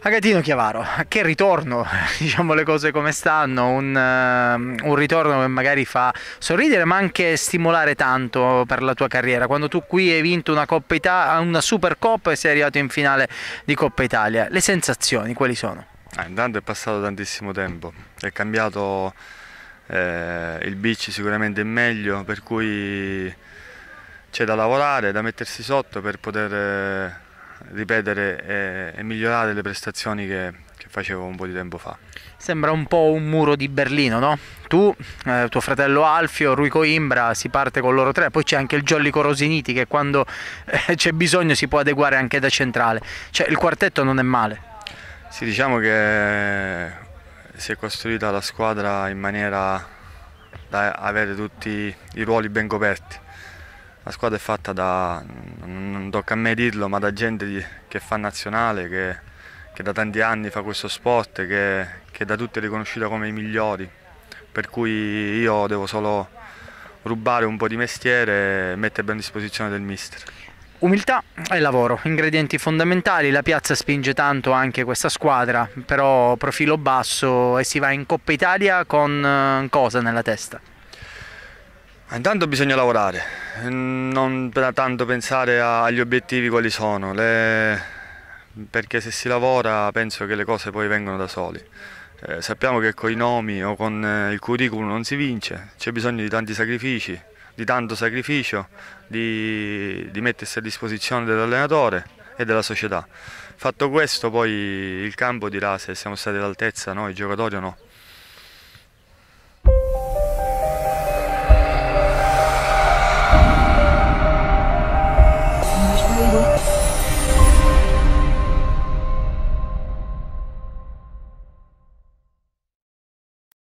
Agatino Chiavaro, che ritorno, diciamo le cose come stanno, un, uh, un, ritorno che magari fa sorridere ma anche stimolare tanto per la tua carriera, quando tu qui hai vinto una, Coppa Ita- una Supercoppa e sei arrivato in finale di Coppa Italia, le sensazioni quali sono? Ah, intanto è passato tantissimo tempo, è cambiato eh, il bici sicuramente in meglio, per cui c'è da lavorare, da mettersi sotto per poter... Eh, ripetere e, e migliorare le prestazioni che, che, facevo un po' di tempo fa. Sembra un po' un muro di Berlino, no? Tu, eh, tuo fratello Alfio, Rui Coimbra, si parte con loro tre, poi c'è anche il Giollico Rosiniti che quando eh, c'è bisogno si può adeguare anche da centrale, cioè il quartetto non è male. Sì, diciamo che si è costruita la squadra in maniera da avere tutti i ruoli ben coperti la squadra è fatta da, non tocca a me dirlo, ma da gente che fa nazionale, che, che, da tanti anni fa questo sport, che, che da tutti è riconosciuta come i migliori, per cui io devo solo rubare un po' di mestiere e mettermi a disposizione del mister. Umiltà e lavoro, ingredienti fondamentali, la piazza spinge tanto anche questa squadra, però profilo basso e si va in Coppa Italia con eh, cosa nella testa? Intanto bisogna lavorare, non tanto pensare agli obiettivi quali sono, le... perché se si lavora penso che le cose poi vengono da soli. Eh, sappiamo che con i nomi o con eh, il curriculum non si vince, c'è bisogno di tanti sacrifici, di tanto sacrificio, di, di mettersi a disposizione dell'allenatore e della società. Fatto questo poi il campo dirà se siamo stati all'altezza noi, giocatori o no.